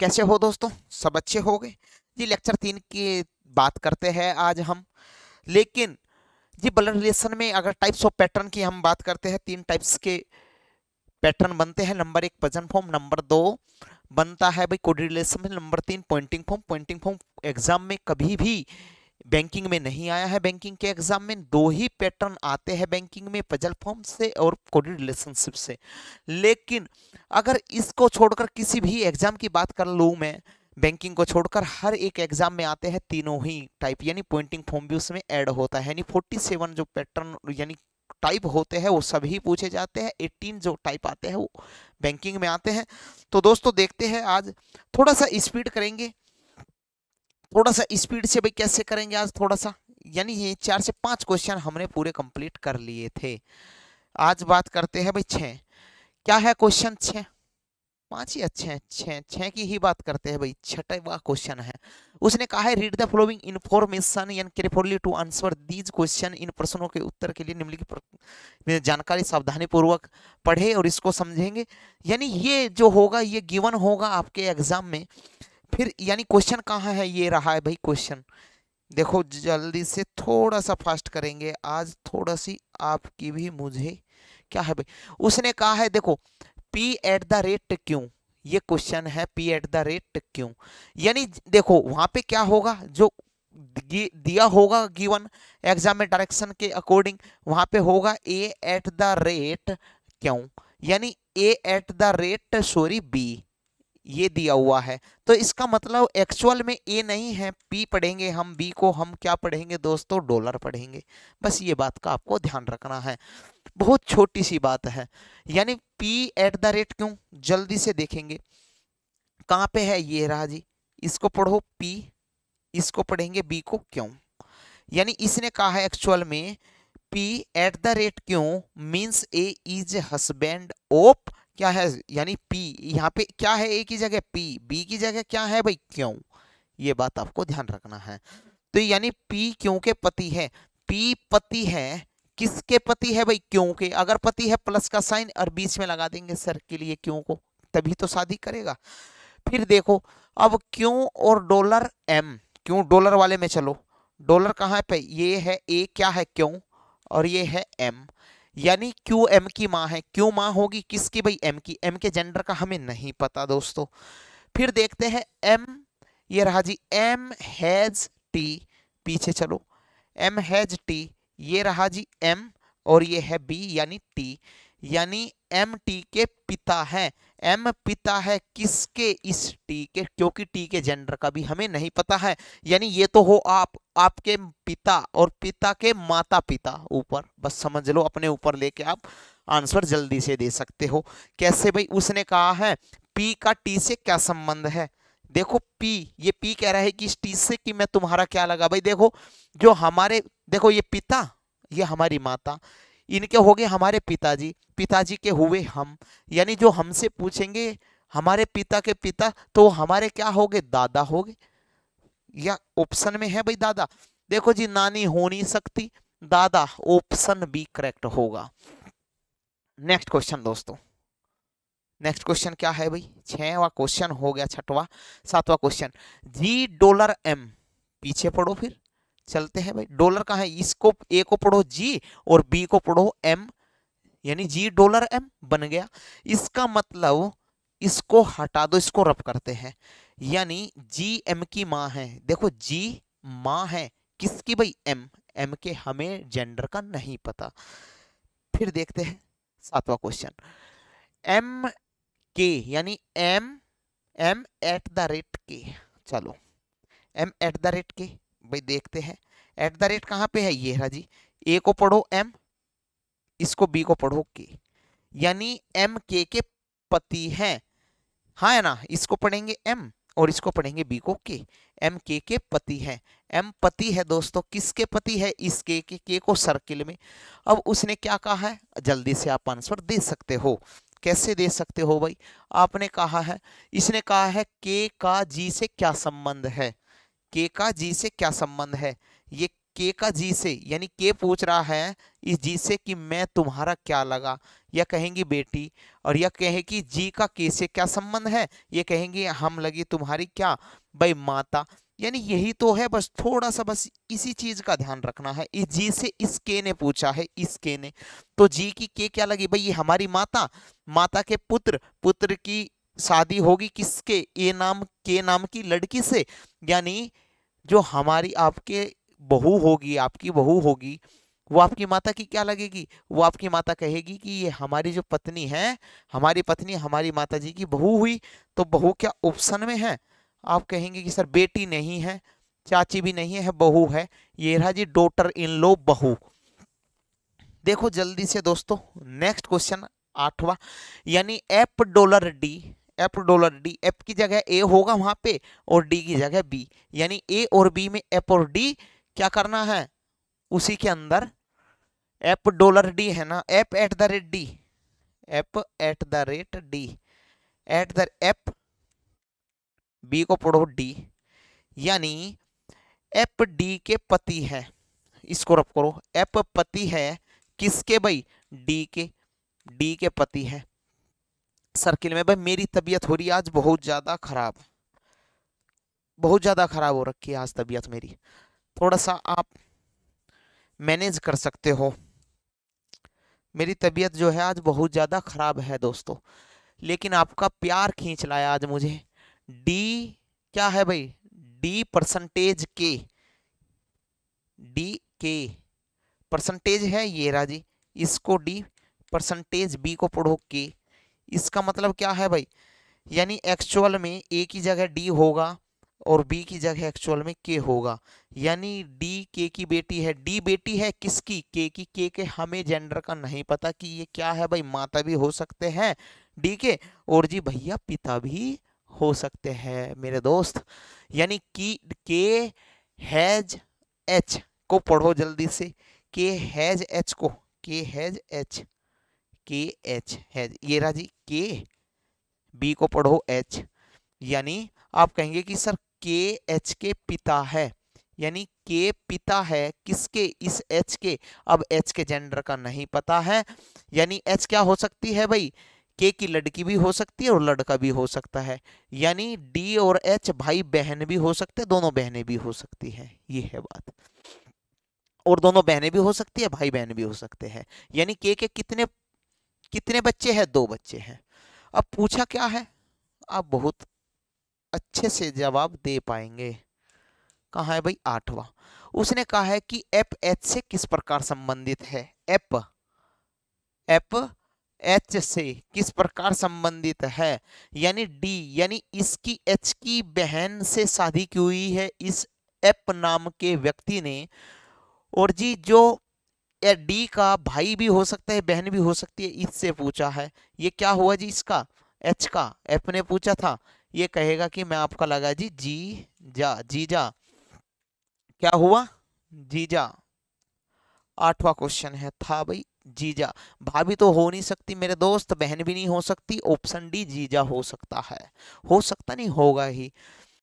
कैसे हो दोस्तों सब अच्छे हो गए जी लेक्चर तीन की बात करते हैं आज हम लेकिन जी ब्लड रिलेशन में अगर टाइप्स ऑफ पैटर्न की हम बात करते हैं तीन टाइप्स के पैटर्न बनते हैं नंबर एक पजन फॉर्म नंबर दो बनता है भाई कोडी रिलेशन में नंबर तीन pointing form pointing form exam में कभी भी बैंकिंग में नहीं आया है बैंकिंग के एग्जाम में दो ही पैटर्न आते हैं बैंकिंग में पजल फॉर्म से और कोडेड रिलेशनशिप से लेकिन अगर इसको छोड़कर किसी भी एग्जाम की बात कर लूँ मैं बैंकिंग को छोड़कर हर एक एग्जाम में आते हैं तीनों ही टाइप यानी पॉइंटिंग फॉर्म भी उसमें ऐड होता है यानी सेवन जो पैटर्न यानी टाइप होते हैं वो सभी पूछे जाते हैं एटीन जो टाइप आते हैं वो बैंकिंग में आते हैं तो दोस्तों देखते हैं आज थोड़ा सा स्पीड करेंगे थोड़ा सा स्पीड से भाई कैसे करेंगे आज थोड़ा सा यानी ये चार से पांच क्वेश्चन हमने पूरे कंप्लीट कर लिए थे आज बात करते हैं भाई छ क्या है क्वेश्चन छ पांच ही अच्छे हैं छ छः की ही बात करते हैं भाई छठवा क्वेश्चन है उसने कहा है read the following information and carefully to answer these question इन प्रश्नों के उत्तर के लिए निम्नलिखित जानकारी सावधानी पूर्वक पढ़े और इसको समझेंगे यानी ये जो होगा ये गिवन होगा आपके एग्जाम में फिर यानी क्वेश्चन कहाँ है ये रहा है भाई क्वेश्चन देखो जल्दी से थोड़ा सा फास्ट करेंगे आज थोड़ा सी आपकी भी मुझे क्या है भाई उसने कहा है देखो पी एट द रेट क्यों ये क्वेश्चन है P at the rate Q यानी देखो वहां पे क्या होगा जो दिया होगा गिवन एग्जाम में डायरेक्शन के अकॉर्डिंग वहां पे होगा A at the rate Q यानी A at the rate sorry B ये दिया हुआ है तो इसका मतलब एक्चुअल में ए नहीं है पी पढ़ेंगे हम बी को हम क्या पढ़ेंगे दोस्तों डॉलर पढ़ेंगे बस ये बात का आपको ध्यान रखना है बहुत छोटी सी बात है यानी पी एट द रेट क्यों जल्दी से देखेंगे कहाँ पे है ये रहा जी इसको पढ़ो पी इसको पढ़ेंगे बी को क्यों यानी इसने कहा है एक्चुअल में P at the rate Q means A is husband of क्या है यानी पी यहाँ पे क्या है ए की जगह पी बी की जगह क्या है भाई क्यों ये बात आपको ध्यान रखना है तो यानी P क्यों के पति है P पति है किसके पति है भाई क्यों के अगर पति है प्लस का साइन और बीच में लगा देंगे सर के लिए क्यों को तभी तो शादी करेगा फिर देखो अब क्यों और डॉलर एम क्यों डॉलर वाले में चलो डॉलर कहाँ पे ये है ए क्या है क्यों और ये है एम यानी क्यू एम की माँ है क्यों माँ होगी किसकी भाई एम की एम के जेंडर का हमें नहीं पता दोस्तों फिर देखते हैं एम ये रहा जी एम हैज टी पीछे चलो एम हैज टी ये रहा जी एम और ये है बी यानी टी यानी एम टी के पिता हैं एम पिता है किसके इस टी के क्योंकि टी के जेंडर का भी हमें नहीं पता है यानी ये तो हो आप आपके पिता और पिता के माता पिता ऊपर बस समझ लो अपने ऊपर लेके आप आंसर जल्दी से दे सकते हो कैसे भाई उसने कहा है पी का टी से क्या संबंध है देखो पी ये पी कह रहा है कि इस टी से कि मैं तुम्हारा क्या लगा भाई देखो जो हमारे देखो ये पिता ये हमारी माता इनके हो गए हमारे पिताजी पिताजी के हुए हम यानी जो हमसे पूछेंगे हमारे पिता के पिता तो हमारे क्या हो गए दादा हो गए या ऑप्शन में है भाई दादा देखो जी नानी हो नहीं सकती दादा ऑप्शन बी करेक्ट होगा नेक्स्ट क्वेश्चन दोस्तों नेक्स्ट क्वेश्चन क्या है भाई छवा क्वेश्चन हो गया छठवा सातवा क्वेश्चन जी डॉलर एम पीछे पढ़ो फिर चलते हैं भाई डॉलर कहाँ है इसको ए को पढ़ो जी और बी को पढ़ो एम यानी जी डॉलर एम बन गया इसका मतलब इसको हटा दो इसको रब करते हैं यानी जी एम की माँ है देखो जी माँ है किसकी भाई एम एम के हमें जेंडर का नहीं पता फिर देखते हैं सातवां क्वेश्चन एम के यानी M M at the rate K चलो एम एट द रेट के भाई देखते हैं एट द रेट कहाँ पे है ये रहा जी ए को पढ़ो एम इसको बी को पढ़ो के यानी एम के के पति हैं हाँ है ना इसको पढ़ेंगे एम और इसको पढ़ेंगे बी को के एम के के पति हैं एम पति है दोस्तों किसके पति है इस के के के को सर्किल में अब उसने क्या कहा है जल्दी से आप आंसर दे सकते हो कैसे दे सकते हो भाई आपने कहा है इसने कहा है के का जी से क्या संबंध है के का जी से क्या संबंध है ये के का जी से यानी के पूछ रहा है इस जी से कि मैं तुम्हारा क्या लगा या कहेंगी बेटी और यह कहे कि जी का के से क्या संबंध है ये कहेंगी हम लगी तुम्हारी क्या भाई माता यानी यही तो है बस थोड़ा सा बस इसी चीज का ध्यान रखना है इस जी से इस के ने पूछा है इस के ने तो जी की के क्या लगी भाई ये हमारी माता माता के पुत्र पुत्र की शादी होगी किसके ए नाम के नाम की लड़की से यानी जो हमारी आपके बहू होगी आपकी बहू होगी वो आपकी माता की क्या लगेगी वो आपकी माता कहेगी कि ये हमारी जो पत्नी है हमारी पत्नी हमारी माता जी की बहू हुई तो बहू क्या ऑप्शन में है आप कहेंगे कि सर बेटी नहीं है चाची भी नहीं है बहू है ये रहा जी डोटर इन लो बहू देखो जल्दी से दोस्तों नेक्स्ट क्वेश्चन आठवां यानी F dollar D F dollar D F की जगह ए होगा वहां पे और डी की जगह बी यानी ए और बी में एफ और डी क्या करना है उसी के अंदर एफ डॉलर डी है ना F at the rate D F at the rate D at the F B को पढ़ो डी यानी एफ डी के पति है इसको रब करो एप पति है किसके भाई डी के डी के पति है सर्किल में भाई मेरी तबीयत हो रही है आज बहुत ज़्यादा ख़राब बहुत ज़्यादा ख़राब हो रखी है आज तबीयत मेरी थोड़ा सा आप मैनेज कर सकते हो मेरी तबीयत जो है आज बहुत ज़्यादा ख़राब है दोस्तों लेकिन आपका प्यार खींच लाया आज मुझे डी क्या है भाई डी परसेंटेज के डी के परसेंटेज है ये राजी इसको डी परसेंटेज बी को पढ़ो के इसका मतलब क्या है भाई यानी एक्चुअल में ए की जगह डी होगा और बी की जगह एक्चुअल में के होगा यानी डी के की बेटी है डी बेटी है किसकी के की के के हमें जेंडर का नहीं पता कि ये क्या है भाई माता भी हो सकते हैं डी के और जी भैया पिता भी हो सकते हैं मेरे दोस्त यानी की के हैज एच को पढ़ो जल्दी से के हैज एच को के हैज एच के एच है ये रहा जी के बी को पढ़ो एच यानी आप कहेंगे कि सर के एच के पिता है यानी के पिता है किसके इस एच के अब एच के जेंडर का नहीं पता है यानी एच क्या हो सकती है भाई के की लड़की भी हो सकती है और लड़का भी हो सकता है यानी डी और एच भाई बहन भी हो सकते हैं दोनों बहनें भी हो सकती है ये है बात और दोनों बहनें भी हो सकती है भाई बहन भी हो सकते हैं यानी के के कितने कितने बच्चे हैं दो बच्चे हैं अब पूछा क्या है आप बहुत अच्छे से जवाब दे पाएंगे कहा है भाई आठवां उसने कहा है कि एप एच से किस प्रकार संबंधित है एप एप एच से किस प्रकार संबंधित है यानी डी यानी इसकी एच की बहन से शादी की हुई है इस एप नाम के व्यक्ति ने और जी जो या डी का भाई भी हो सकता है बहन भी हो सकती है इससे पूछा है ये क्या हुआ जी इसका एच का एफ ने पूछा था ये कहेगा कि मैं आपका लगा जी जी जा जी जा क्या हुआ जीजा आठवां क्वेश्चन है था भाई जीजा भाभी तो हो नहीं सकती मेरे दोस्त बहन भी नहीं हो सकती ऑप्शन डी जीजा हो सकता है हो सकता नहीं होगा ही